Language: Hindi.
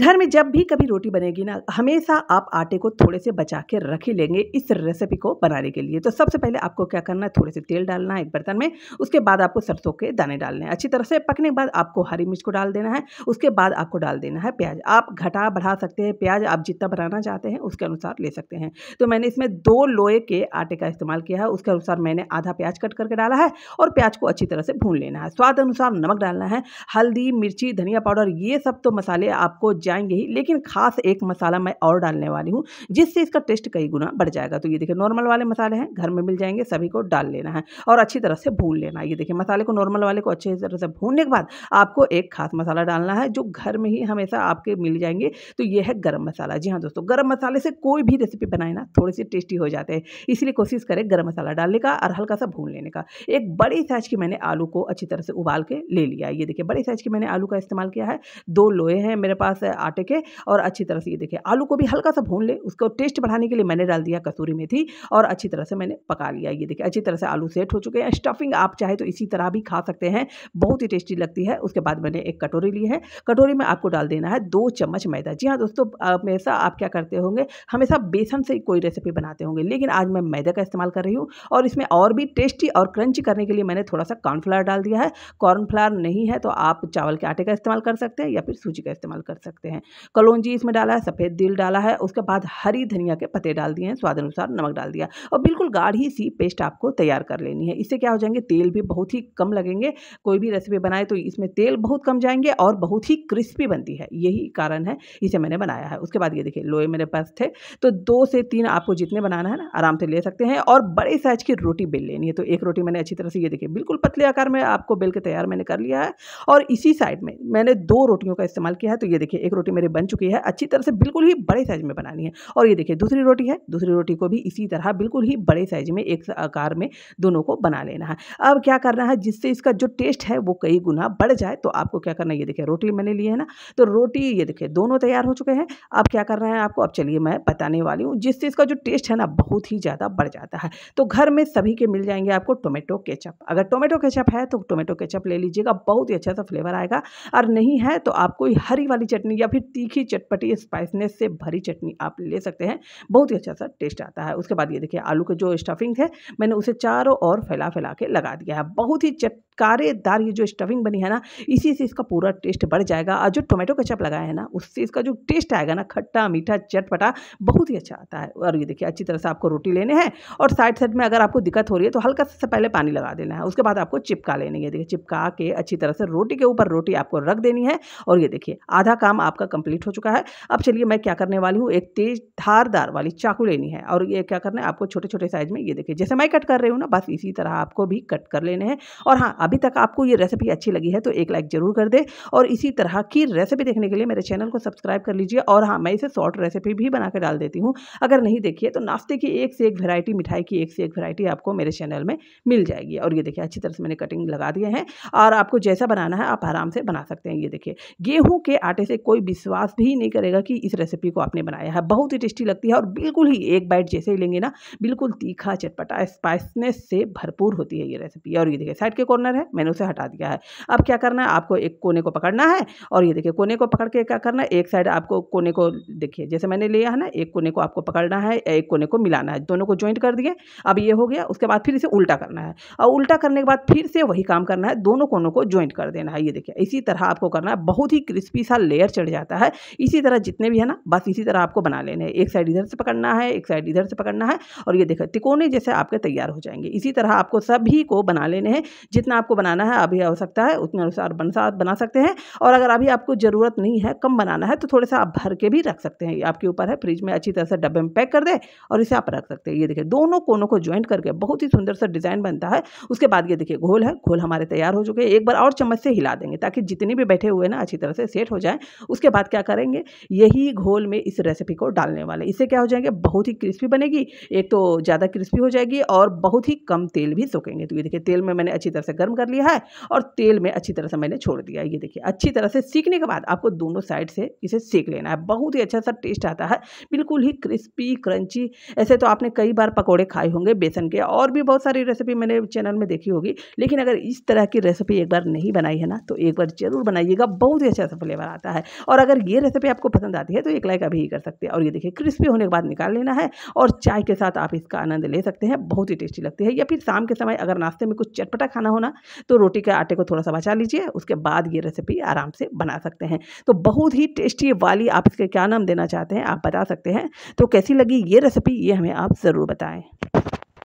घर में जब भी कभी रोटी बनेगी ना हमेशा आप आटे को थोड़े से बचा के रख ही लेंगे इस रेसिपी को बनाने के लिए तो सबसे पहले आपको क्या करना है थोड़े से तेल डालना है एक बर्तन में उसके बाद आपको सरसों के दाने डालने हैं अच्छी तरह से पकने के बाद आपको हरी मिर्च को डाल देना है उसके बाद आपको डाल देना है प्याज आप घटा बढ़ा सकते हैं प्याज आप जितना बनाना चाहते हैं उसके अनुसार ले सकते हैं तो मैंने इसमें दो लोहे के आटे का इस्तेमाल किया है उसके अनुसार मैंने आधा प्याज कट करके डाला है और प्याज को अच्छी तरह से भून लेना है स्वाद अनुसार नमक डालना है हल्दी मिर्ची धनिया पाउडर ये सब तो मसाले आपको जाएंगे ही लेकिन खास एक मसाला मैं और डालने वाली हूँ जिससे इसका टेस्ट कई गुना बढ़ जाएगा तो ये देखिए नॉर्मल वाले मसाले हैं घर में मिल जाएंगे सभी को डाल लेना है और अच्छी तरह से भून लेना ये देखिए मसाले को नॉर्मल वाले को अच्छी तरह से भूनने के बाद आपको एक खास मसाला डालना है जो घर में ही हमेशा आपके मिल जाएंगे तो ये है गर्म मसाला जी हाँ दोस्तों गर्म मसाले से कोई भी रेसिपी बनाए ना थोड़े से टेस्टी हो जाते हैं इसलिए कोशिश करें गर्म मसाला डालने का और हल्का सा भून लेने का एक बड़ी साइज की मैंने आलू को अच्छी तरह से उबाल के ले लिया ये देखिए बड़ी साइज की मैंने आलू का इस्तेमाल किया है दो लोहे हैं मेरे पास आटे के और अच्छी तरह से ये देखिए आलू को भी हल्का सा भून ले उसको टेस्ट बढ़ाने के लिए मैंने डाल दिया कसूरी मेथी और अच्छी तरह से मैंने पका लिया ये देखिए अच्छी तरह से आलू सेट हो चुके हैं स्टफिंग आप चाहे तो इसी तरह भी खा सकते हैं बहुत ही टेस्टी लगती है उसके बाद मैंने एक कटोरी ली है कटोरी में आपको डाल देना है दो चम्मच मैदा जी हाँ दोस्तों हमेशा आप क्या करते होंगे हमेशा बेसन से कोई रेसिपी बनाते होंगे लेकिन आज मैं मैदा का इस्तेमाल कर रही हूँ और इसमें और भी टेस्टी और क्रंची करने के लिए मैंने थोड़ा सा कॉर्नफ्लावर डाल दिया है कॉर्नफ्लावर नहीं है तो आप चावल के आटे का इस्तेमाल कर सकते हैं या फिर सूजी का इस्तेमाल कर सकते हैं सकते हैं कलौजी इसमें डाला है सफ़ेद दिल डाला है उसके बाद हरी धनिया के पत्ते डाल दिए हैं स्वाद अनुसार नमक डाल दिया और बिल्कुल गाढ़ी सी पेस्ट आपको तैयार कर लेनी है इससे क्या हो जाएंगे तेल भी बहुत ही कम लगेंगे कोई भी रेसिपी बनाए तो इसमें तेल बहुत कम जाएंगे और बहुत ही क्रिस्पी बनती है यही कारण है इसे मैंने बनाया है उसके बाद ये देखिए लोहे मेरे पास थे तो दो से तीन आपको जितने बनाना है ना आराम से ले सकते हैं और बड़े साइज की रोटी बेल लेनी है तो एक रोटी मैंने अच्छी तरह से ये देखिए बिल्कुल पतले आकार में आपको बेल के तैयार मैंने कर लिया है और इसी साइड में मैंने दो रोटियों का इस्तेमाल किया है तो ये देखिए एक एक रोटी मेरी बन चुकी है अच्छी तरह से बिल्कुल ही बड़े साइज में बनानी है और ये देखिए दूसरी रोटी है दूसरी रोटी को भी इसी तरह बिल्कुल ही बड़े साइज में एक आकार में दोनों को बना लेना है अब क्या करना है जिससे इसका जो टेस्ट है वो कई गुना बढ़ जाए तो आपको क्या करना है ये देखिए रोटी मैंने ली है ना तो रोटी ये देखिए दोनों तैयार हो चुके हैं अब क्या करना है आपको अब चलिए मैं बताने वाली हूँ जिससे इसका जो टेस्ट है ना बहुत ही ज़्यादा बढ़ जाता है तो घर में सभी के मिल जाएंगे आपको टोमेटो केचप अगर टोमेटो केचप है तो टोमेटो केचप ले लीजिएगा बहुत ही अच्छा सा फ्लेवर आएगा और नहीं है तो आपको हरी वाली चटनी या फिर तीखी चटपटी स्पाइसनेस से भरी चटनी आप ले सकते हैं बहुत ही अच्छा सा टेस्ट आता है उसके बाद ये देखिए आलू के जो स्टफिंग है मैंने उसे चारों ओर फैला फैला के लगा दिया है बहुत ही चटकारेदार ये जो स्टफिंग बनी है ना इसी से इसका पूरा टेस्ट बढ़ जाएगा और जो टोमेटो चप लगाया है ना उससे इसका जो टेस्ट आएगा ना खट्टा मीठा चटपटा बहुत ही अच्छा आता है और ये देखिए अच्छी तरह से आपको रोटी लेने हैं और साइड साइड में अगर आपको दिक्कत हो रही है तो हल्का सा पहले पानी लगा देना है उसके बाद आपको चिपका लेनी है देखिए चिपका के अच्छी तरह से रोटी के ऊपर रोटी आपको रख देनी है और ये देखिए आधा काम आप आपका कंप्लीट हो चुका है अब चलिए मैं क्या करने वाली हूँ एक तेज धारदार वाली चाकू लेनी है और ये क्या करना है आपको छोटे छोटे साइज में ये देखिए जैसे मैं कट कर रही हूँ ना बस इसी तरह आपको भी कट कर लेने हैं और हाँ अभी तक आपको ये रेसिपी अच्छी लगी है तो एक लाइक ज़रूर कर दे और इसी तरह की रेसिपी देखने के लिए मेरे चैनल को सब्सक्राइब कर लीजिए और हाँ मैं इसे शॉर्ट रेसिपी भी बना डाल देती हूँ अगर नहीं देखिए तो नाश्ते की एक से एक वेरायटी मिठाई की एक से एक वेरायटी आपको मेरे चैनल में मिल जाएगी और ये देखिए अच्छी तरह से मैंने कटिंग लगा दिए हैं और आपको जैसा बनाना है आप आराम से बना सकते हैं ये देखिए गेहूं के आटे से कोई विश्वास भी नहीं करेगा कि इस रेसिपी को आपने बनाया है बहुत ही टेस्टी लगती है और बिल्कुल ही एक बाइट जैसे ही लेंगे ना बिल्कुल तीखा चटपटा स्पाइसनेस से भरपूर होती है ये रेसिपी और ये देखिए साइड के कॉर्नर है मैंने उसे हटा दिया है अब क्या करना है आपको एक कोने को पकड़ना है और ये देखिए कोने को पकड़ के क्या करना है एक साइड आपको कोने को देखिए जैसे मैंने लिया है ना एक कोने को आपको पकड़ना है एक कोने को मिलाना है दोनों को ज्वाइंट कर दिए अब ये हो गया उसके बाद फिर इसे उल्टा करना है और उल्टा करने के बाद फिर से वही काम करना है दोनों कोनों को ज्वाइंट कर देना है ये देखिए इसी तरह आपको करना है बहुत ही क्रिस्पी सा लेयर चढ़ जाता है इसी तरह जितने भी है ना बस इसी तरह आपको बना लेने हैं एक साइड इधर से पकड़ना है एक साइड इधर से पकड़ना है और ये देखो तिकोने जैसे आपके तैयार हो जाएंगे इसी तरह आपको सभी को बना लेने हैं जितना आपको बनाना है अभी सकता है उतने अनुसार बना बना सकते हैं और अगर अभी आपको ज़रूरत नहीं है कम बनाना है तो थोड़ा सा आप भर के भी रख सकते हैं आपके ऊपर है फ्रिज में अच्छी तरह से डब्बे में पैक कर दे और इसे आप रख सकते हैं ये देखिए दोनों कोनों को ज्वाइंट करके बहुत ही सुंदर सा डिज़ाइन बनता है उसके बाद ये देखिए घोल है घोल हमारे तैयार हो चुके हैं एक बार और चम्मच से हिला देंगे ताकि जितने भी बैठे हुए ना अच्छी तरह से सेट हो जाए उसके बाद क्या करेंगे यही घोल में इस रेसिपी को डालने वाले इससे क्या हो जाएंगे बहुत ही क्रिस्पी बनेगी एक तो ज़्यादा क्रिस्पी हो जाएगी और बहुत ही कम तेल भी सोखेंगे तो ये देखिए तेल में मैंने अच्छी तरह से गर्म कर लिया है और तेल में अच्छी तरह से मैंने छोड़ दिया ये देखिए अच्छी तरह से सीखने के बाद आपको दोनों साइड से इसे सीख लेना है बहुत ही अच्छा सा टेस्ट आता है बिल्कुल ही क्रिस्पी क्रंची ऐसे तो आपने कई बार पकौड़े खाए होंगे बेसन के और भी बहुत सारी रेसिपी मैंने चैनल में देखी होगी लेकिन अगर इस तरह की रेसिपी एक बार नहीं बनाई है ना तो एक बार जरूर बनाइएगा बहुत ही अच्छा सा फ्लेवर आता है और अगर ये रेसिपी आपको पसंद आती है तो एक लाइक अभी ही कर सकते हैं और ये देखिए क्रिस्पी होने के बाद निकाल लेना है और चाय के साथ आप इसका आनंद ले सकते हैं बहुत ही टेस्टी लगती है या फिर शाम के समय अगर नाश्ते में कुछ चटपटा खाना होना तो रोटी के आटे को थोड़ा सा बचा लीजिए उसके बाद ये रेसिपी आराम से बना सकते हैं तो बहुत ही टेस्टी वाली आप इसके क्या नाम देना चाहते हैं आप बता सकते हैं तो कैसी लगी ये रेसिपी ये हमें आप ज़रूर बताएँ